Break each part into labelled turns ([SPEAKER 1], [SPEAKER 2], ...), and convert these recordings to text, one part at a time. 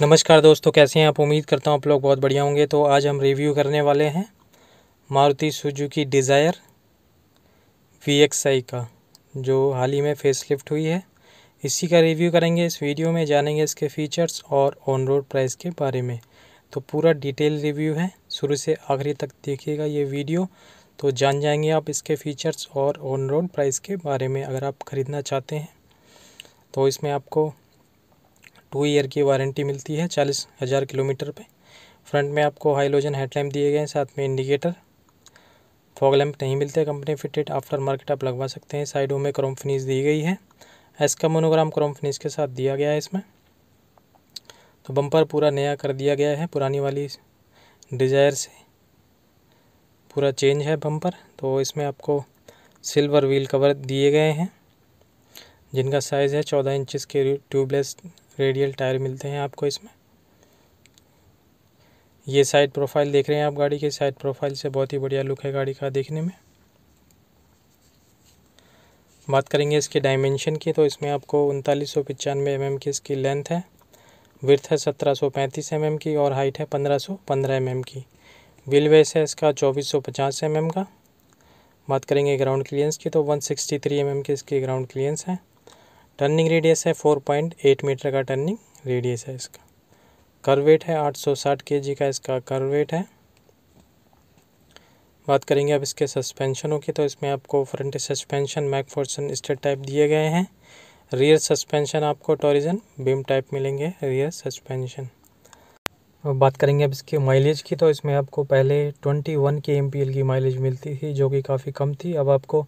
[SPEAKER 1] नमस्कार दोस्तों कैसे हैं आप उम्मीद करता हूं आप लोग बहुत बढ़िया होंगे तो आज हम रिव्यू करने वाले हैं मारुति सुजुकी डिज़ायर वी का जो हाल ही में फेसलिफ्ट हुई है इसी का रिव्यू करेंगे इस वीडियो में जानेंगे इसके फीचर्स और ऑन रोड प्राइस के बारे में तो पूरा डिटेल रिव्यू है शुरू से आखिरी तक देखिएगा ये वीडियो तो जान जाएंगे आप इसके फ़ीचर्स और ऑन रोड प्राइस के बारे में अगर आप ख़रीदना चाहते हैं तो इसमें आपको टू ईयर की वारंटी मिलती है चालीस हज़ार किलोमीटर पे फ्रंट में आपको हाइलोजन हेडलैम्प दिए गए हैं साथ में इंडिकेटर फॉग लैम्प नहीं मिलते कंपनी फिटेड आफ्टर मार्केट आप लगवा सकते हैं साइडों में क्रोम फिनिश दी गई है एस का मोनोग्राम क्रोम फिनिश के साथ दिया गया है इसमें तो बम्पर पूरा नया कर दिया गया है पुरानी वाली डिज़ायर से पूरा चेंज है बम्पर तो इसमें आपको सिल्वर व्हील कवर दिए गए हैं जिनका साइज़ है चौदह इंचज़ के ट्यूबलेस रेडियल टायर मिलते हैं आपको इसमें ये साइड प्रोफाइल देख रहे हैं आप गाड़ी के साइड प्रोफाइल से बहुत ही बढ़िया लुक है गाड़ी का देखने में बात करेंगे इसके डायमेंशन की तो इसमें आपको उनतालीस सौ पचानवे एम mm एम की इसकी लेंथ है विर्थ है सत्रह सौ पैंतीस एम mm एम की और हाइट है पंद्रह सौ पंद्रह एम mm एम की व्हील वेस है इसका चौबीस सौ पचास एम एम का बात करेंगे ग्राउंड क्लियरेंस की तो वन सिक्सटी थ्री एम की इसकी ग्राउंड क्लियरेंस है टर्निंग रेडियस है फोर पॉइंट एट मीटर का टर्निंग रेडियस है इसका करवेट है आठ सौ साठ के जी का इसका करवेट है बात करेंगे अब इसके सस्पेंशनों की तो इसमें आपको front suspension McPherson strut type दिए गए हैं रियर सस्पेंशन आपको टोरिजन बीम टाइप मिलेंगे रियर सस्पेंशन और बात करेंगे अब इसके माइलेज की तो इसमें आपको पहले ट्वेंटी वन के एम की माइलेज मिलती थी जो कि काफ़ी कम थी अब आपको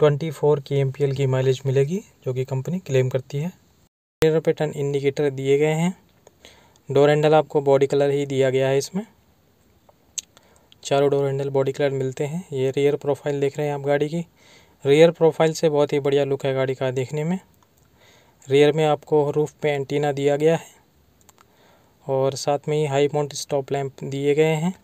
[SPEAKER 1] ट्वेंटी फोर के एम की माइलेज मिलेगी जो कि कंपनी क्लेम करती है तेरह रुपये टन इंडिकेटर दिए गए हैं डोर हैंडल आपको बॉडी कलर ही दिया गया है इसमें चारों डोर हैंडल बॉडी कलर मिलते हैं ये रियर प्रोफाइल देख रहे हैं आप गाड़ी की रियर प्रोफाइल से बहुत ही बढ़िया लुक है गाड़ी का देखने में रियर में आपको रूफ पे एंटीना दिया गया है और साथ में ही हाई माउंट स्टॉप लैंप दिए गए हैं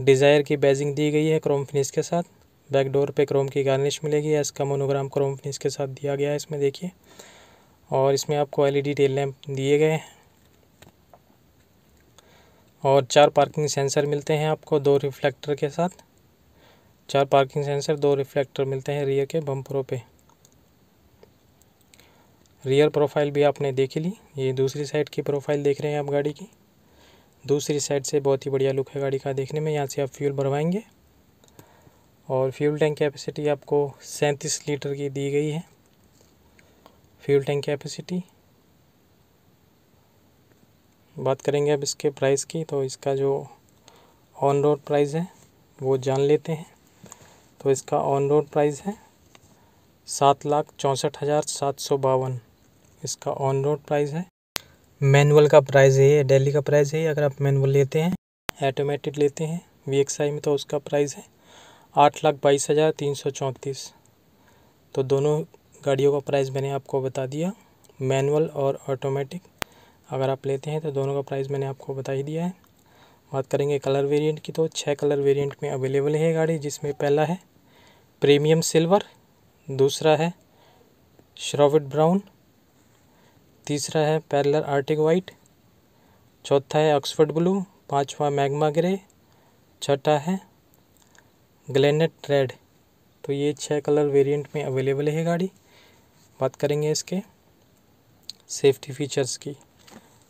[SPEAKER 1] डिज़ायर की बेजिंग दी गई है क्रोम फिनिश के साथ बैक डोर पे क्रोम की गार्निश मिलेगी इसका मोनोग्राम क्रोम फिनिश के साथ दिया गया है इसमें देखिए और इसमें आपको एल ई टेल लैंप दिए गए हैं और चार पार्किंग सेंसर मिलते हैं आपको दो रिफ्लेक्टर के साथ चार पार्किंग सेंसर दो रिफ्लेक्टर मिलते हैं रियर के बम्परों पे रियर प्रोफाइल भी आपने देख ली ये दूसरी साइड की प्रोफाइल देख रहे हैं आप गाड़ी की दूसरी साइड से बहुत ही बढ़िया लुक है गाड़ी का देखने में यहाँ से आप फ्यूल भरवाएंगे और फ्यूल टैंक कैपेसिटी आपको सैंतीस लीटर की दी गई है फ्यूल टैंक कैपेसिटी बात करेंगे अब इसके प्राइस की तो इसका जो ऑन रोड प्राइस है वो जान लेते हैं तो इसका ऑन रोड प्राइस है सात लाख चौंसठ हज़ार सात सौ बावन इसका ऑन रोड प्राइस है मैनुअल का प्राइस है डेली का प्राइस है अगर आप मैनुअल लेते हैं ऑटोमेटिक लेते हैं वी में तो उसका प्राइस है आठ लाख बाईस हज़ार तीन सौ चौंतीस तो दोनों गाड़ियों का प्राइस मैंने आपको बता दिया मैनुअल और ऑटोमेटिक अगर आप लेते हैं तो दोनों का प्राइस मैंने आपको बता ही दिया है बात करेंगे कलर वेरिएंट की तो छः कलर वेरिएंट में अवेलेबल है गाड़ी जिसमें पहला है प्रीमियम सिल्वर दूसरा है श्रॉविड ब्राउन तीसरा है पैरलर आर्टिक वाइट चौथा है ऑक्सफर्ड ब्लू पाँचवा मैगमा ग्रे छठा है ग्लेनेट रेड तो ये छः कलर वेरिएंट में अवेलेबल है गाड़ी बात करेंगे इसके सेफ्टी फीचर्स की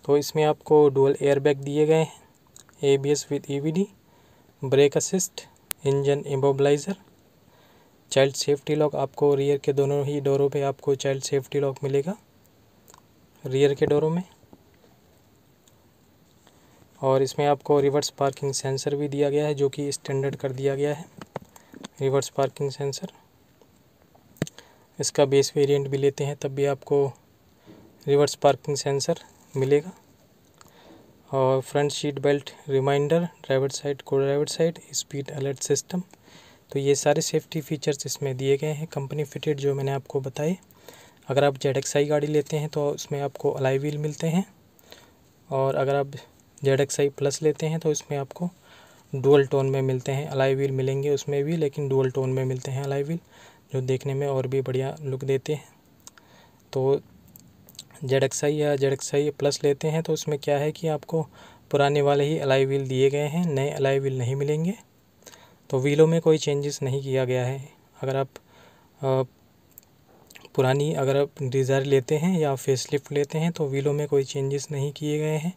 [SPEAKER 1] तो इसमें आपको डुअल एयरबैग दिए गए हैं A B S with E B D brake assist engine immobiliser child safety lock आपको रियर के दोनों ही डोरों पे आपको चाइल्ड सेफ्टी लॉक मिलेगा रियर के डोरों में और इसमें आपको रिवर्स पार्किंग सेंसर भी दिया गया है जो कि स्टैंडर्ड कर दिया गया है रिवर्स पार्किंग सेंसर इसका बेस वेरिएंट भी लेते हैं तब भी आपको रिवर्स पार्किंग सेंसर मिलेगा और front seat belt reminder driver side को driver side speed alert system तो ये सारे सेफ्टी फीचर्स इसमें दिए गए हैं कंपनी फिटेड जो मैंने आपको बताए अगर आप जेड गाड़ी लेते हैं तो उसमें आपको अलाई व्हील मिलते हैं और अगर आप जेड प्लस लेते हैं तो इसमें आपको डुअल टोन में मिलते हैं अलाई व्हील मिलेंगे उसमें भी लेकिन डुअल टोन में मिलते हैं अलाई व्हील जो देखने में और भी बढ़िया लुक देते हैं तो जेड या जेड प्लस लेते हैं तो उसमें क्या है कि आपको पुराने वाले ही अलाई व्हील दिए गए हैं नए अलाई व्हील नहीं मिलेंगे तो व्हीलों में कोई चेंजेस नहीं किया गया है अगर आप पुरानी अगर आप डिज़ायर लेते हैं या फेसलिफ्ट लेते हैं तो व्हीलों में कोई चेंजेस नहीं किए गए हैं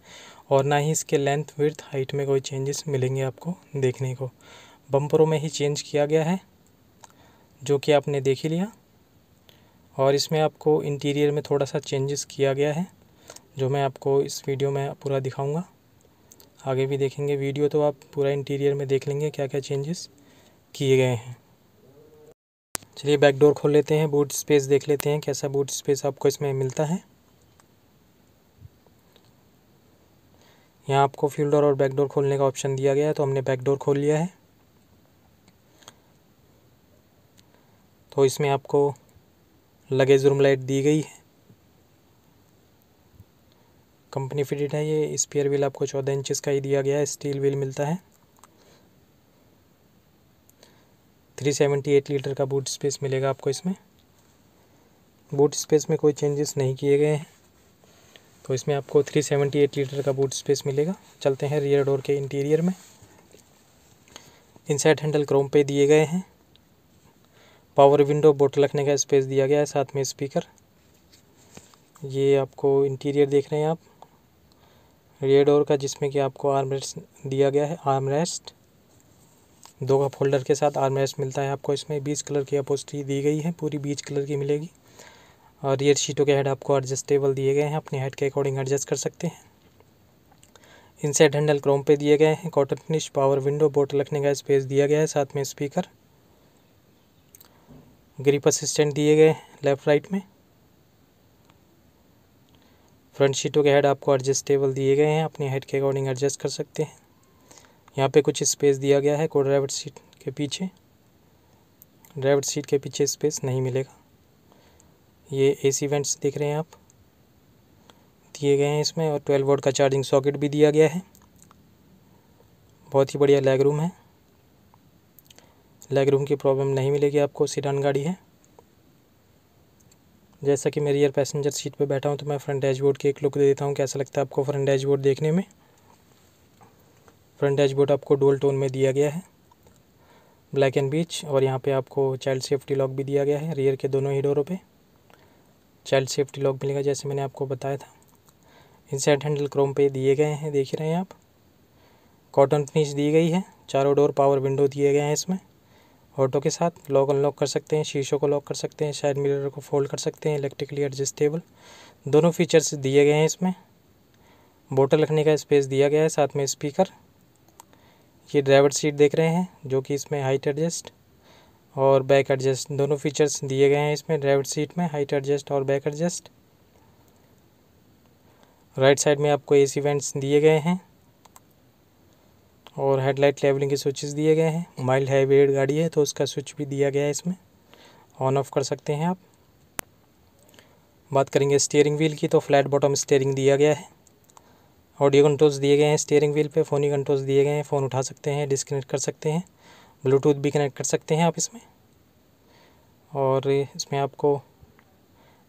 [SPEAKER 1] और ना ही इसके लेंथ विर्थ हाइट में कोई चेंजेस मिलेंगे आपको देखने को बम्परों में ही चेंज किया गया है जो कि आपने देख ही लिया और इसमें आपको इंटीरियर में थोड़ा सा चेंजेस किया गया है जो मैं आपको इस वीडियो में पूरा दिखाऊँगा आगे भी देखेंगे वीडियो तो आप पूरा इंटीरियर में देख लेंगे क्या क्या चेंजेस किए गए हैं चलिए बैक डोर खोल लेते हैं बूट स्पेस देख लेते हैं कैसा बूट स्पेस आपको इसमें मिलता है यहाँ आपको फ्यूल डोर और बैक डोर खोलने का ऑप्शन दिया गया है तो हमने बैक डोर खोल लिया है तो इसमें आपको लगेज रूम लाइट दी गई है कंपनी फिटेड है ये स्पेयर व्हील आपको चौदह इंचज़ का ही दिया गया है स्टील व्हील मिलता है थ्री सेवेंटी एट लीटर का बूट स्पेस मिलेगा आपको इसमें बूट स्पेस में कोई चेंजेस नहीं किए गए हैं तो इसमें आपको थ्री सेवेंटी एट लीटर का बूट स्पेस मिलेगा चलते हैं रियर डोर के इंटीरियर में इनसाइड हैंडल क्रोम पे दिए गए हैं पावर विंडो बोट रखने का स्पेस दिया गया है साथ में स्पीकर ये आपको इंटीरियर देख रहे हैं आप रियर डोर का जिसमें कि आपको आर्म रेस्ट दिया गया है आर्म रेस्ट दो का फोल्डर के साथ रेस्ट मिलता है आपको इसमें बीच कलर की अपोस्ट्री दी गई है पूरी बीच कलर की मिलेगी और रियर शीटों के हेड आपको एडजस्टेबल दिए गए हैं अपने हेड के अकॉर्डिंग एडजस्ट कर सकते हैं इनसेट हैंडल क्रोम पे दिए गए हैं कॉटन फिनिश पावर विंडो बोट रखने का स्पेस दिया गया है साथ में स्पीकर ग्रिप असिस्टेंट दिए गए हैं लेफ़्ट राइट में फ्रंट शीटों के हेड आपको एडजस्टेबल दिए गए हैं अपने हेड के अकॉर्डिंग एडजस्ट कर सकते हैं यहाँ पे कुछ स्पेस दिया गया है को ड्राइवर सीट के पीछे ड्राइवर सीट के पीछे स्पेस नहीं मिलेगा ये एसी वेंट्स दिख रहे हैं आप दिए गए हैं इसमें और ट्वेल्व वोल्ट का चार्जिंग सॉकेट भी दिया गया है बहुत ही बढ़िया लेग रूम है लेग रूम की प्रॉब्लम नहीं मिलेगी आपको सीडान गाड़ी है जैसा कि मैं रियर पैसेंजर सीट पर बैठा हूँ तो मैं फ्रंट डैशबोर्ड की एक लुक दे देता हूँ कैसा लगता है आपको फ्रंट डैशबोर्ड देखने में फ्रंट डैशबोर्ड आपको डोल टोन में दिया गया है ब्लैक एंड बीच और यहाँ पे आपको चाइल्ड सेफ्टी लॉक भी दिया गया है रियर के दोनों ही डोरों पे चाइल्ड सेफ्टी लॉक मिलेगा जैसे मैंने आपको बताया था इंसाइड हैंडल क्रोम पे दिए गए हैं देख रहे हैं आप कॉटन फिनिश दी गई है चारों डोर पावर विंडो दिए गए हैं इसमें ऑटो के साथ लॉक अनलॉक कर सकते हैं शीशों को लॉक कर सकते हैं साइड मिरर को फोल्ड कर सकते हैं इलेक्ट्रिकली एडजस्टेबल दोनों फीचर्स दिए गए हैं इसमें बोटल रखने का स्पेस दिया गया है साथ में स्पीकर ये ड्राइवर सीट देख रहे हैं जो कि इसमें हाइट एडजस्ट और बैक एडजस्ट दोनों फीचर्स दिए गए हैं इसमें ड्राइवर सीट में हाइट एडजस्ट और बैक एडजस्ट राइट साइड में आपको एसी वेंट्स दिए गए हैं और हेडलाइट लेवलिंग के स्विचेस दिए गए हैं माइल्ड हाइब्रिड गाड़ी है तो उसका स्विच भी दिया गया है इसमें ऑन ऑफ कर सकते हैं आप बात करेंगे स्टीयरिंग व्हील की तो फ्लैट बॉटम स्टीयरिंग दिया गया है ऑडियो कंट्रोल्स दिए गए हैं स्टेयरिंग व्हील पे फ़ोनी कंट्रोल्स दिए गए हैं फ़ोन उठा सकते हैं डिसकनेक्ट कर सकते हैं ब्लूटूथ भी कनेक्ट कर सकते हैं आप इसमें और इसमें आपको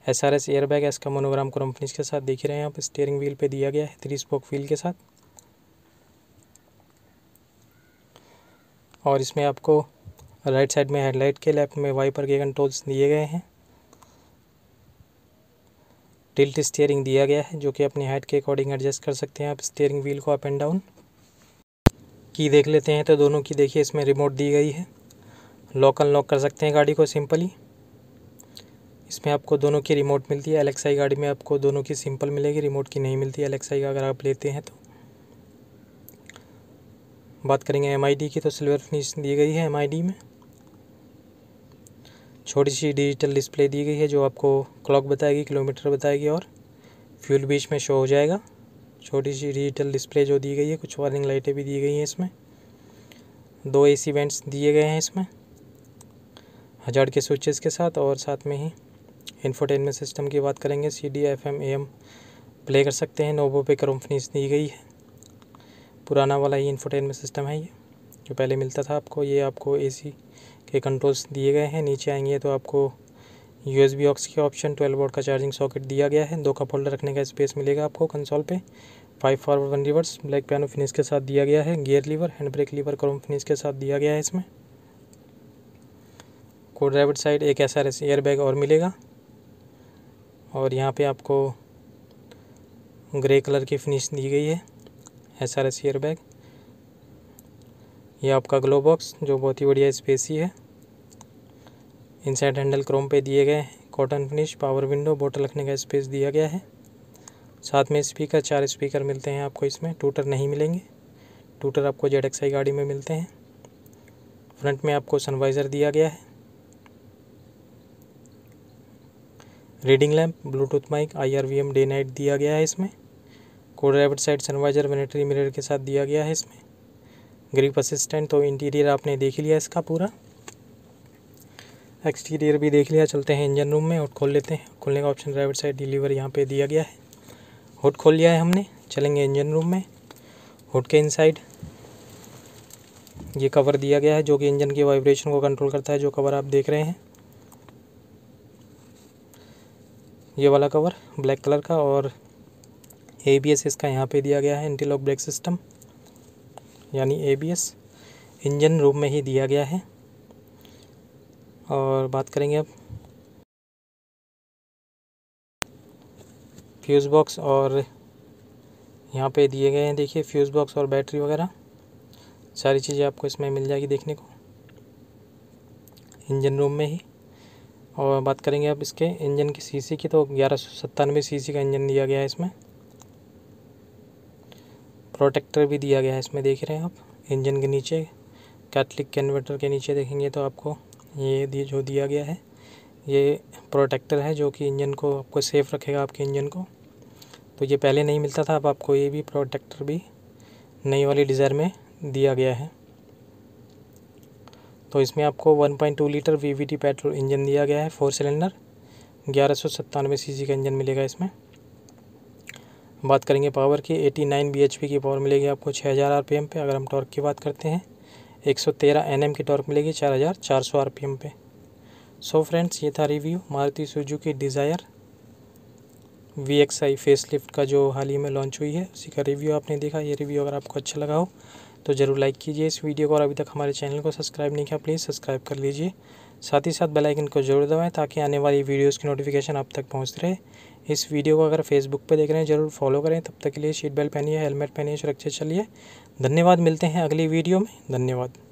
[SPEAKER 1] एस आर एस एयरबैग है इसका मोनोग्राम कंपनीज के साथ देख रहे हैं आप स्टेयरिंग व्हील पे दिया गया है थ्री स्पोक व्हील के साथ और इसमें आपको राइट साइड में हेडलाइट के लेफ्ट में वाइपर के कंट्रोल्स दिए गए हैं टिल्ट स्टेयरिंग दिया गया है जो कि अपने हाइट के अकॉर्डिंग एडजस्ट कर सकते हैं आप स्टेयरिंग व्हील को अप एंड डाउन की देख लेते हैं तो दोनों की देखिए इसमें रिमोट दी गई है लॉक अनलॉक कर सकते हैं गाड़ी को सिंपली इसमें आपको दोनों की रिमोट मिलती है एलेक्साई गाड़ी में आपको दोनों की सिंपल मिलेगी रिमोट की नहीं मिलती एलेक्साई का अगर आप लेते हैं तो बात करेंगे एम की तो सिल्वर फिनिश दी गई है एम में छोटी सी डिजिटल डिस्प्ले दी गई है जो आपको क्लॉक बताएगी किलोमीटर बताएगी और फ्यूल बीच में शो हो जाएगा छोटी सी डिजिटल डिस्प्ले जो दी गई है कुछ वार्निंग लाइटें भी दी गई हैं इसमें दो एसी वेंट्स दिए गए हैं इसमें हजार के स्विचेस के साथ और साथ में ही इन्फोटेनमेंट सिस्टम की बात करेंगे C D F M A M play कर सकते हैं नोबो पे कम्फनीस दी गई है पुराना वाला ही इन्फोटेनमेंट सिस्टम है ये जो पहले मिलता था आपको ये आपको एसी के कंट्रोल्स दिए गए हैं नीचे आएंगे तो आपको यू एस बी ऑक्स के ऑप्शन ट्वेल्व वोट का चार्जिंग सॉकेट दिया गया है दो कप होल्डर रखने का स्पेस मिलेगा आपको कंसोल पे five forward one reverse black piano finish के साथ दिया गया है gear lever hand brake lever chrome finish के साथ दिया गया है इसमें को ड्राइवर साइड एक S R S air bag और मिलेगा और यहाँ पे आपको ग्रे कलर की फिनिश दी गई है S R S air bag ये आपका ग्लो बॉक्स जो बहुत ही बढ़िया स्पेसी है इनसाइड हैंडल क्रोम पे दिए गए कॉटन फिनिश पावर विंडो बोतल रखने का स्पेस दिया गया है साथ में स्पीकर चार स्पीकर मिलते हैं आपको इसमें टूटर नहीं मिलेंगे टूटर आपको जेड गाड़ी में मिलते हैं फ्रंट में आपको सनवाइज़र दिया गया है रीडिंग लैम्प ब्लूटूथ माइक आई डे नाइट दिया गया है इसमें कोड रेबिट साइड सनवाइजर मैनेटरी मिरर के साथ दिया गया है इसमें ग्रीप असिस्टेंट तो इंटीरियर आपने देख लिया इसका पूरा एक्सटीरियर भी देख लिया चलते हैं इंजन रूम में हुड खोल लेते हैं खोलने का ऑप्शन ड्राइवर साइड डिलीवर यहाँ पे दिया गया है हुड खोल लिया है हमने चलेंगे इंजन रूम में हुड के इनसाइड ये कवर दिया गया है जो कि इंजन के वाइब्रेशन को कंट्रोल करता है जो कवर आप देख रहे हैं ये वाला कवर ब्लैक कलर का और ए इसका यहाँ पर दिया गया है एंटीलॉक ब्रेक सिस्टम यानी एबीएस इंजन रूम में ही दिया गया है और बात करेंगे अब फ्यूज़ बॉक्स और यहाँ पे दिए गए हैं देखिए फ्यूज़ बॉक्स और बैटरी वगैरह सारी चीज़ें आपको इसमें मिल जाएगी देखने को इंजन रूम में ही और बात करेंगे अब इसके इंजन की सीसी की तो ग्यारह सौ सत्तानवे सी का इंजन दिया गया है इसमें प्रोटेक्टर भी दिया गया है इसमें देख रहे हैं आप इंजन के नीचे कैथलिक कन्वर्टर के नीचे देखेंगे तो आपको ये दी जो दिया गया है ये प्रोटेक्टर है जो कि इंजन को आपको सेफ़ रखेगा आपके इंजन को तो ये पहले नहीं मिलता था अब आपको ये भी प्रोटेक्टर भी नई वाली डिज़ायर में दिया गया है तो इसमें आपको 1.2 लीटर वी पेट्रोल इंजन दिया गया है फोर सिलेंडर ग्यारह सौ का इंजन मिलेगा इसमें बात करेंगे पावर की 89 पी की पावर मिलेगी आपको 6000 एम पे अगर हम टॉर्क की बात करते हैं 113 एम की टॉर्क मिलेगी 4400 एम पे सो so फ्रेंड्स ये था रिव्यू मारुति की डिज़ायर वी एक्स आई फेस लिफ्ट का जो हाल ही में लॉन्च हुई है उसी का रिव्यू आपने देखा ये रिव्यू अगर आपको अच्छा लगा हो तो ज़रूर लाइक कीजिए इस वीडियो को और अभी तक हमारे चैनल को सब्सक्राइब नहीं किया प्लीज़ सब्सक्राइब कर लीजिए साथ ही साथ बेल आइकन को जरूर दबाएं ताकि आने वाली वीडियोस की नोटिफिकेशन आप तक पहुँच रहे इस वीडियो को अगर फेसबुक पे देख रहे हैं जरूर फॉलो करें तब तक के लिए सीट बेल्ट पहनिए हेलमेट पहनिए सुरक्षित चलिए धन्यवाद मिलते हैं अगली वीडियो में धन्यवाद